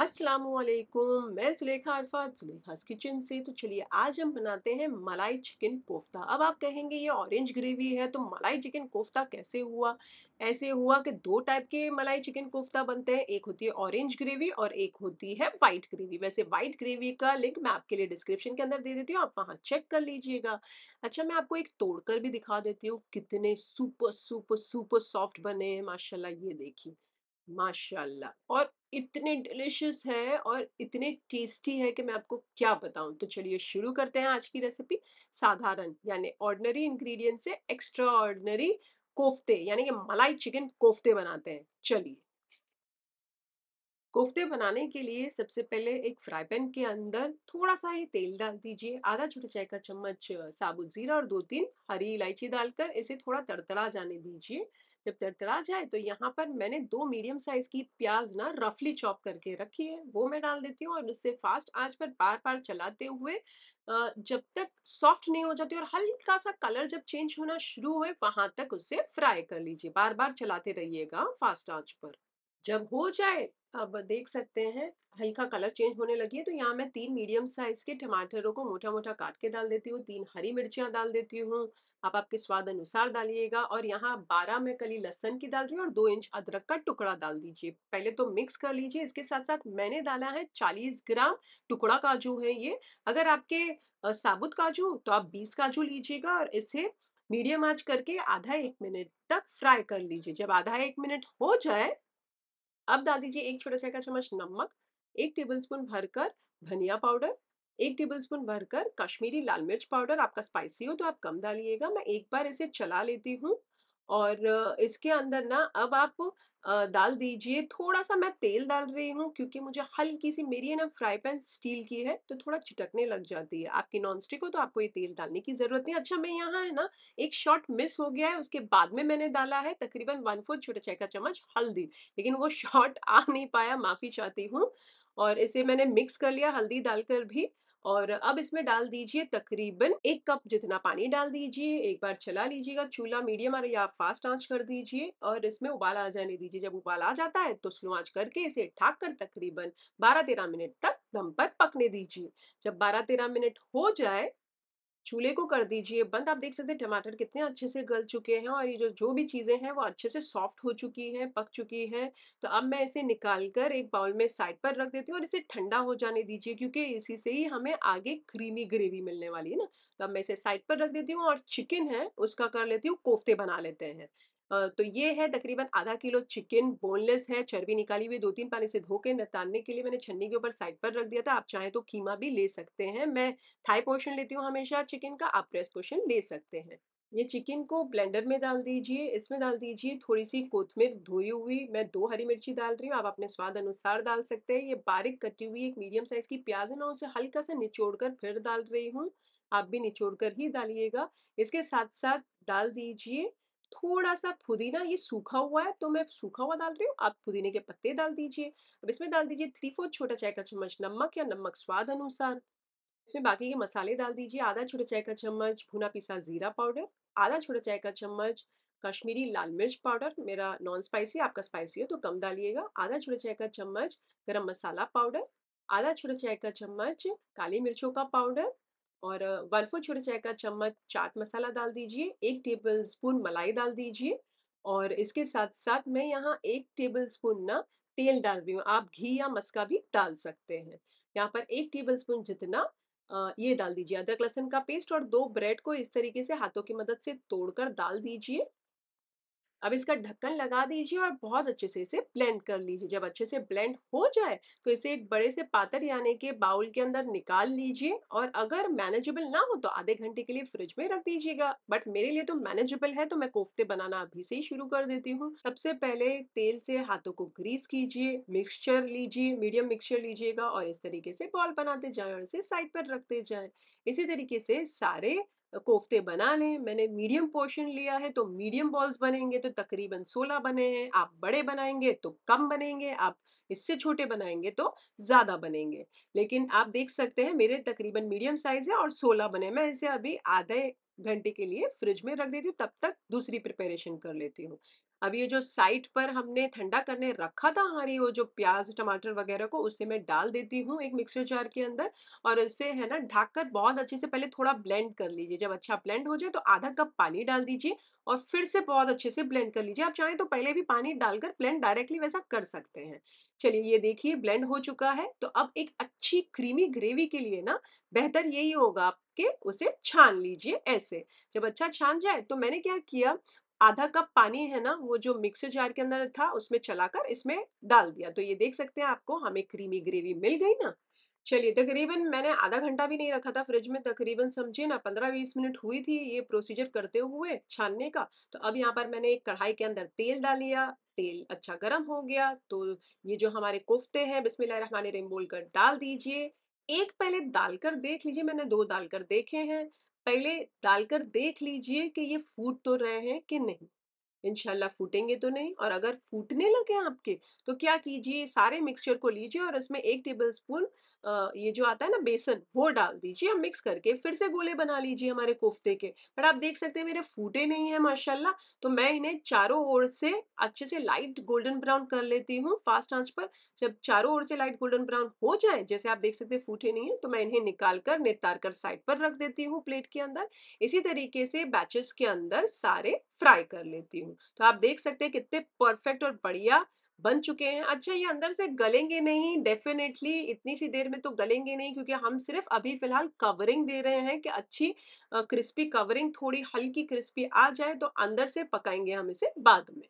अस्सलाम वालेकुम मैं सुलेखा अरफात सुलेखा किचन से तो चलिए आज हम बनाते हैं मलाई चिकन कोफ्ता अब आप कहेंगे ये ऑरेंज ग्रेवी है तो मलाई चिकन कोफ्ता कैसे हुआ ऐसे हुआ कि दो टाइप के मलाई चिकन कोफ्ता बनते हैं एक होती है ऑरेंज ग्रेवी और एक होती है वाइट ग्रेवी वैसे वाइट ग्रेवी का लिंक मैं आपके लिए डिस्क्रिप्शन के अंदर दे देती हूँ आप वहाँ चेक कर लीजिएगा अच्छा मैं आपको एक तोड़कर भी दिखा देती हूँ कितने सुपर सुपर सुपर सॉफ्ट बने हैं माशाला ये देखिए माशाल्लाह और इतने डिलिशियस है और इतने टेस्टी है कि मैं आपको क्या बताऊं तो चलिए शुरू करते हैं आज की रेसिपी साधारण यानी ऑर्डनरी इंग्रेडिएंट से एक्स्ट्रा ऑर्डनरी कोफ्ते यानी कि मलाई चिकन कोफ्ते बनाते हैं चलिए कोफ्ते बनाने के लिए सबसे पहले एक फ्राई पैन के अंदर थोड़ा सा ही तेल डाल दीजिए आधा छोटा चाय का चम्मच साबुत जीरा और दो तीन हरी इलायची डालकर इसे थोड़ा तड़तड़ा जाने दीजिए जब चरचरा जाए तो यहाँ पर मैंने दो मीडियम साइज की प्याज ना रफली चॉप करके रखी है वो मैं डाल देती हूँ और उससे फास्ट आंच पर बार बार चलाते हुए जब तक सॉफ्ट नहीं हो जाती और हल्का सा कलर जब चेंज होना शुरू हो वहां तक उसे फ्राई कर लीजिए बार बार चलाते रहिएगा फास्ट आंच पर जब हो जाए अब देख सकते हैं हल्का कलर चेंज होने लगी है तो यहाँ मैं तीन मीडियम साइज़ के टमाटरों को मोटा मोटा काट के डाल देती हूँ तीन हरी मिर्चियाँ डाल देती हूँ आप आपके स्वाद अनुसार डालिएगा और यहाँ बारह में कली लहसन की डाल रही हूँ और दो इंच अदरक का टुकड़ा डाल दीजिए पहले तो मिक्स कर लीजिए इसके साथ साथ मैंने डाला है चालीस ग्राम टुकड़ा काजू है ये अगर आपके साबुत काजू तो आप बीस काजू लीजिएगा और इसे मीडियम आंच करके आधा एक मिनट तक फ्राई कर लीजिए जब आधा एक मिनट हो जाए अब डाल दीजिए एक छोटा चाय का चम्मच नमक एक टेबलस्पून भरकर धनिया पाउडर एक टेबलस्पून भरकर कश्मीरी लाल मिर्च पाउडर आपका स्पाइसी हो तो आप कम डालिएगा मैं एक बार इसे चला लेती हूँ और इसके अंदर ना अब आप डाल दीजिए थोड़ा सा मैं तेल डाल रही हूँ क्योंकि मुझे हल्की सी मेरी है ना फ्राई पैन स्टील की है तो थोड़ा चिटकने लग जाती है आपकी नॉन स्टिक हो तो आपको ये तेल डालने की ज़रूरत नहीं अच्छा मैं यहाँ है ना एक शॉट मिस हो गया है उसके बाद में मैंने डाला है तकरीबन वन फोर्थ छोटा चाय का चम्मच हल्दी लेकिन वो शॉर्ट आ नहीं पाया माफ़ी चाहती हूँ और इसे मैंने मिक्स कर लिया हल्दी डालकर भी और अब इसमें डाल दीजिए तकरीबन एक कप जितना पानी डाल दीजिए एक बार चला लीजिएगा चूल्हा मीडियम और या फास्ट आंच कर दीजिए और इसमें उबाल आ जाने दीजिए जब उबाल आ जाता है तो स्लो आंच करके इसे ढाक कर तकरीबन बारह तेरह मिनट तक दम पर पकने दीजिए जब बारह तेरह मिनट हो जाए चूल्हे को कर दीजिए बंद आप देख सकते हैं टमाटर कितने अच्छे से गल चुके हैं और ये जो जो भी चीज़ें हैं वो अच्छे से सॉफ्ट हो चुकी हैं पक चुकी हैं तो अब मैं इसे निकाल कर एक बाउल में साइड पर रख देती हूँ और इसे ठंडा हो जाने दीजिए क्योंकि इसी से ही हमें आगे क्रीमी ग्रेवी मिलने वाली है ना तो अब मैं इसे साइड पर रख देती हूँ और चिकन है उसका कर लेती हूँ कोफ्ते बना लेते हैं तो ये है तकरीबन आधा किलो चिकन बोनलेस है चर्बी निकाली हुई दो तीन पानी से धो के नतानने के लिए मैंने छन्नी के ऊपर साइड पर रख दिया था आप चाहें तो कीमा भी ले सकते हैं मैं थाई पोर्शन लेती हूँ हमेशा चिकन का आप प्रेस पोर्शन ले सकते हैं ये चिकन को ब्लेंडर में डाल दीजिए इसमें डाल दीजिए थोड़ी सी कोथमीर धोई हुई मैं दो हरी मिर्ची डाल रही हूँ आप अपने स्वाद अनुसार डाल सकते हैं ये बारीक कटी हुई एक मीडियम साइज़ की प्याज है मैं उसे हल्का सा निचोड़ कर फिर डाल रही हूँ आप भी निचोड़ कर ही डालिएगा इसके साथ साथ डाल दीजिए थोड़ा सा पुदीना ये सूखा हुआ है तो मैं सूखा हुआ डाल रही हूँ आप पुदीने के पत्ते डाल दीजिए अब इसमें डाल दीजिए थ्री फोर्थ छोटा चाय का चम्मच नमक या नमक स्वाद अनुसार इसमें बाकी के मसाले डाल दीजिए आधा छोटा चाय का चम्मच भुना पिसा जीरा पाउडर आधा छोटा चाय का चम्मच कश्मीरी लाल मिर्च पाउडर मेरा नॉन स्पाइसी आपका स्पाइसी है तो कम डालिएगा आधा छोटा चाय का चम्मच गरम मसाला पाउडर आधा छोटा चाय का चम्मच काली मिर्चों का पाउडर और वन फोर छोटे चाय का चम्मच चाट मसाला डाल दीजिए एक टेबल स्पून मलाई डाल दीजिए और इसके साथ साथ मैं यहाँ एक टेबल स्पून ना तेल डाल रही हूँ आप घी या मस्का भी डाल सकते हैं यहाँ पर एक टेबल स्पून जितना ये डाल दीजिए अदरक लहसुन का पेस्ट और दो ब्रेड को इस तरीके से हाथों की मदद से तोड़कर डाल दीजिए अब इसका ढक्कन लगा दीजिए और बहुत अच्छे से इसे ब्लेंड कर लीजिए जब अच्छे से ब्लेंड हो जाए तो इसे एक बड़े से पातर यानी के बाउल के अंदर निकाल लीजिए और अगर मैनेजेबल ना हो तो आधे घंटे के लिए फ्रिज में रख दीजिएगा बट मेरे लिए तो मैनेजेबल है तो मैं कोफ्ते बनाना अभी से ही शुरू कर देती हूँ सबसे पहले तेल से हाथों को ग्रीस कीजिए मिक्सचर लीजिए मीडियम मिक्सचर लीजिएगा और इस तरीके से बॉल बनाते जाए और इसे साइड पर रखते जाए इसी तरीके से सारे कोफ्ते बना लें मैंने मीडियम पोर्शन लिया है तो मीडियम बॉल्स बनेंगे तो तकरीबन सोलह बने हैं आप बड़े बनाएंगे तो कम बनेंगे आप इससे छोटे बनाएंगे तो ज़्यादा बनेंगे लेकिन आप देख सकते हैं मेरे तकरीबन मीडियम साइज़ है और सोलह बने मैं इसे अभी आधे घंटे के लिए फ्रिज में रख देती हूँ तब तक दूसरी प्रिपेरेशन कर लेती हूँ अब ये जो साइट पर हमने ठंडा करने रखा था हमारी वो जो प्याज टमाटर वगैरह को उससे मैं डाल देती हूँ एक मिक्सर जार के अंदर और इसे है ना ढककर कर बहुत अच्छे से पहले थोड़ा ब्लेंड कर लीजिए जब अच्छा ब्लेंड हो जाए तो आधा कप पानी डाल दीजिए और फिर से बहुत अच्छे से ब्लेंड कर लीजिए आप चाहें तो पहले भी पानी डालकर ब्लेंड डायरेक्टली वैसा कर सकते हैं चलिए ये देखिए ब्लेंड हो चुका है तो अब एक अच्छी क्रीमी ग्रेवी के लिए ना बेहतर यही होगा आप के उसे छान लीजिए ऐसे जब अच्छा छान जाए तो मैंने क्या किया आधा कप पानी है ना वो जो मिक्सर जार के अंदर था उसमें चलाकर इसमें डाल दिया तो ये देख सकते हैं आपको हमें क्रीमी ग्रेवी मिल गई ना चलिए तकरीबन मैंने आधा घंटा भी नहीं रखा था फ्रिज में तकरीबन समझिए ना पंद्रह बीस मिनट हुई थी ये प्रोसीजर करते हुए छानने का तो अब यहाँ पर मैंने एक कढ़ाई के अंदर तेल डाल लिया तेल अच्छा गर्म हो गया तो ये जो हमारे कोफ्ते हैं बिस्मिल्लाह रहमान रहीम बोलकर डाल दीजिए एक पहले डाल कर देख लीजिए मैंने दो डाल कर देखे हैं पहले डालकर देख लीजिए कि ये फूट तो रहे हैं कि नहीं इनशाला फूटेंगे तो नहीं और अगर फूटने लगे आपके तो क्या कीजिए सारे मिक्सचर को लीजिए और उसमें एक टेबल स्पून ये जो आता है ना बेसन वो डाल दीजिए और मिक्स करके फिर से गोले बना लीजिए हमारे कोफ्ते के बट आप देख सकते हैं मेरे फूटे नहीं है माशाला तो मैं इन्हें चारों ओर से अच्छे से लाइट गोल्डन ब्राउन कर लेती हूँ फास्ट आंच पर जब चारों ओर से लाइट गोल्डन ब्राउन हो जाए जैसे आप देख सकते हैं फूटे नहीं है तो मैं इन्हें निकाल कर नितार कर साइड पर रख देती हूँ प्लेट के अंदर इसी तरीके से बैचेस के अंदर सारे फ्राई कर लेती हूँ हूँ तो आप देख सकते हैं कितने परफेक्ट और बढ़िया बन चुके हैं अच्छा ये अंदर से गलेंगे नहीं डेफिनेटली इतनी सी देर में तो गलेंगे नहीं क्योंकि हम सिर्फ अभी फिलहाल कवरिंग दे रहे हैं कि अच्छी क्रिस्पी कवरिंग थोड़ी हल्की क्रिस्पी आ जाए तो अंदर से पकाएंगे हम इसे बाद में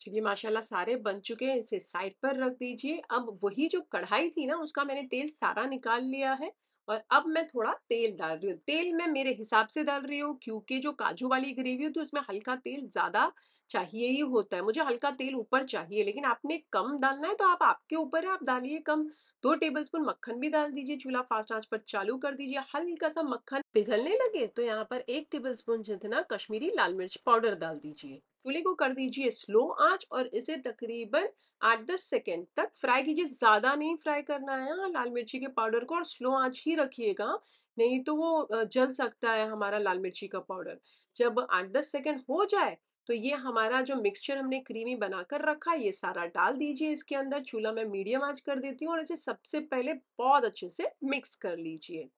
चलिए माशाल्लाह सारे बन चुके हैं इसे साइड पर रख दीजिए अब वही जो कढ़ाई थी ना उसका मैंने तेल सारा निकाल लिया है और अब मैं थोड़ा तेल डाल रही हूँ तेल मैं मेरे हिसाब से डाल रही हूँ क्योंकि जो काजू वाली ग्रेवी होती है उसमें हल्का तेल ज़्यादा चाहिए ही होता है मुझे हल्का तेल ऊपर चाहिए लेकिन आपने कम डालना है तो आप आपके ऊपर है आप डालिए कम दो टेबलस्पून मक्खन भी डाल दीजिए चूल्हा फास्ट आंच पर चालू कर दीजिए हल्का सा मक्खन पिघलने लगे तो यहाँ पर एक टेबलस्पून जितना कश्मीरी लाल मिर्च पाउडर डाल दीजिए चूल्हे को कर दीजिए स्लो आंच और इसे तकरीबन आठ दस सेकेंड तक फ्राई कीजिए ज़्यादा नहीं फ्राई करना है हाँ, लाल मिर्ची के पाउडर को और स्लो आंच ही रखिएगा नहीं तो वो जल सकता है हमारा लाल मिर्ची का पाउडर जब आठ दस सेकेंड हो जाए तो ये हमारा जो मिक्सचर हमने क्रीमी बनाकर रखा है ये सारा डाल दीजिए इसके अंदर चूल्हा मैं मीडियम आंच कर देती हूँ और इसे सबसे पहले बहुत अच्छे से मिक्स कर लीजिए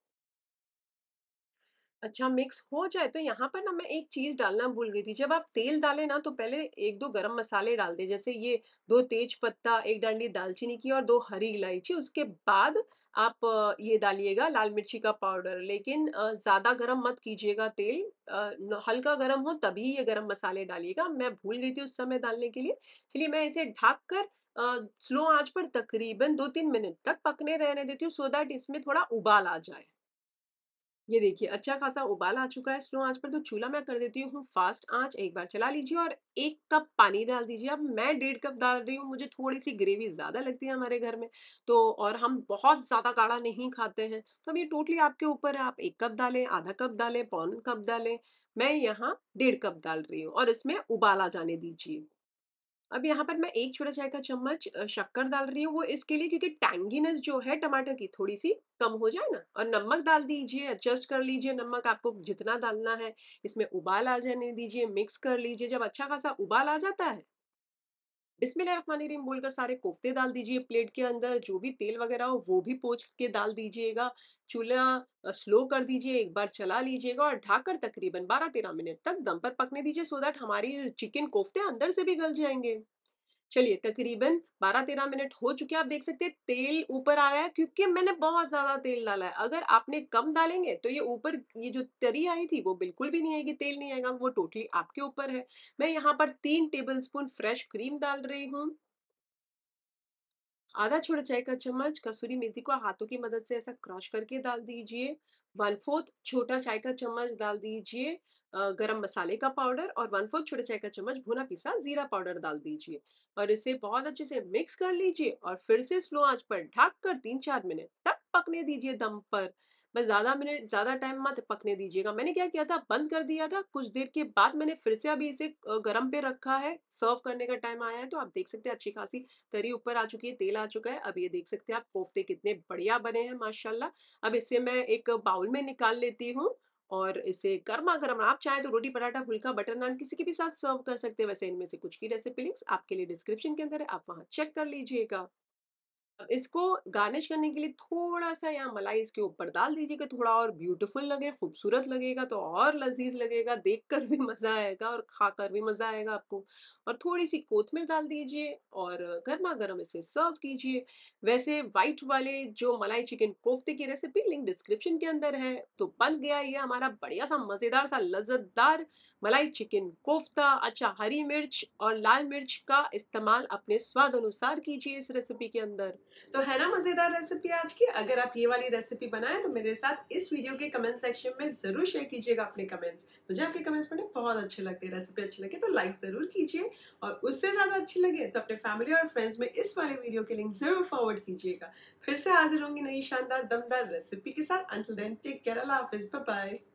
अच्छा मिक्स हो जाए तो यहाँ पर ना मैं एक चीज़ डालना भूल गई थी जब आप तेल डालें ना तो पहले एक दो गरम मसाले डाल दें जैसे ये दो तेज पत्ता एक डंडी दालचीनी की और दो हरी इलायची उसके बाद आप ये डालिएगा लाल मिर्ची का पाउडर लेकिन ज़्यादा गरम मत कीजिएगा तेल हल्का गरम हो तभी ये गरम मसाले डालिएगा मैं भूल गई थी उस समय डालने के लिए चलिए मैं इसे ढाक कर स्लो आंच पर तकरीबन दो तीन मिनट तक पकने रहने देती हूँ सो दैट इसमें थोड़ा उबाल आ जाए ये देखिए अच्छा खासा उबाल आ चुका है स्लो आंच पर तो चूल्हा मैं कर देती हूँ फास्ट आंच एक बार चला लीजिए और एक कप पानी डाल दीजिए अब मैं डेढ़ कप डाल रही हूँ मुझे थोड़ी सी ग्रेवी ज़्यादा लगती है हमारे घर में तो और हम बहुत ज़्यादा काढ़ा नहीं खाते हैं तो अब ये टोटली आपके ऊपर है आप एक कप डालें आधा कप डालें पौन कप डालें मैं यहाँ डेढ़ कप डाल रही हूँ और इसमें उबाला जाने दीजिए अब यहाँ पर मैं एक छोटा चाय का चम्मच शक्कर डाल रही हूँ वो इसके लिए क्योंकि टैंगीनेस जो है टमाटर की थोड़ी सी कम हो जाए ना और नमक डाल दीजिए एडजस्ट कर लीजिए नमक आपको जितना डालना है इसमें उबाल आ जाने दीजिए मिक्स कर लीजिए जब अच्छा खासा उबाल आ जाता है रिम बोलकर सारे कोफ्ते डाल दीजिए प्लेट के अंदर जो भी तेल वगैरह हो वो भी पोच के डाल दीजिएगा चूल्हा स्लो कर दीजिए एक बार चला लीजिएगा और ढाकर तकरीबन 12-13 मिनट तक दम पर पकने दीजिए सो दैट हमारी चिकन कोफ्ते अंदर से भी गल जाएंगे चलिए तकरीबन 12-13 मिनट हो चुके हैं आप देख सकते हैं तेल ऊपर आया गया क्योंकि मैंने बहुत ज्यादा तेल डाला है अगर आपने कम डालेंगे तो ये ऊपर ये जो तरी आई थी वो बिल्कुल भी नहीं आएगी तेल नहीं आएगा वो टोटली आपके ऊपर है मैं यहाँ पर तीन टेबल स्पून फ्रेश क्रीम डाल रही हूँ आधा छोटा चाय का चम्मच कसूरी मेथी को हाथों की मदद से ऐसा क्रश करके डाल दीजिए वन फोर्थ छोटा चाय का चम्मच डाल दीजिए गरम मसाले का पाउडर और वन फोर्थ छोटे चाय का चम्मच भुना पिसा जीरा पाउडर डाल दीजिए और इसे बहुत अच्छे से मिक्स कर लीजिए और फिर से स्लो आंच पर ढक कर तीन चार मिनट तक पकने दीजिए दम पर बस ज़्यादा मिनट ज़्यादा टाइम मत पकने दीजिएगा मैंने क्या किया था बंद कर दिया था कुछ देर के बाद मैंने फिर से अभी इसे गर्म पे रखा है सर्व करने का टाइम आया है तो आप देख सकते हैं अच्छी खासी तरी ऊपर आ चुकी है तेल आ चुका है अब ये देख सकते हैं आप कोफ्ते कितने बढ़िया बने हैं माशाल्लाह अब इसे मैं एक बाउल में निकाल लेती हूँ और इसे गर्मा गर्म आप चाहे तो रोटी पराठा फुल्का बटर नान किसी के भी साथ सर्व कर सकते हैं वैसे इनमें से कुछ की रेसिपी लिंक्स आपके लिए डिस्क्रिप्शन के अंदर है आप वहाँ चेक कर लीजिएगा तो इसको गार्निश करने के लिए थोड़ा सा यहाँ मलाई इसके ऊपर डाल दीजिएगा थोड़ा और ब्यूटीफुल लगे खूबसूरत लगेगा तो और लजीज लगेगा देख कर भी मज़ा आएगा और खाकर भी मज़ा आएगा आपको और थोड़ी सी कोथमीर डाल दीजिए और गर्मा गर्म इसे सर्व कीजिए वैसे व्हाइट वाले जो मलाई चिकन कोफ्ते की रेसिपी लिंक डिस्क्रिप्शन के अंदर है तो बन गया ये हमारा बढ़िया सा मज़ेदार सा लजतदार मलाई चिकन कोफ्ता अच्छा हरी मिर्च और लाल मिर्च का इस्तेमाल अपने स्वाद अनुसार कीजिए इस रेसिपी के अंदर तो है ना मज़ेदार रेसिपी आज की अगर आप ये वाली रेसिपी बनाए तो मेरे साथ इस वीडियो के कमेंट सेक्शन में ज़रूर शेयर कीजिएगा अपने कमेंट्स मुझे आपके कमेंट्स पढ़ने बहुत अच्छे लगते हैं रेसिपी अच्छी लगे तो लाइक ज़रूर कीजिए और उससे ज़्यादा अच्छी लगे तो अपने फैमिली और फ्रेंड्स में इस वाले वीडियो के लिंक ज़रूर फॉरवर्ड कीजिएगा फिर से हाजिर होंगी नई शानदार दमदार रेसिपी के साथ अंटिल देन टेक केयर अल्लाह हाफिज़ बाय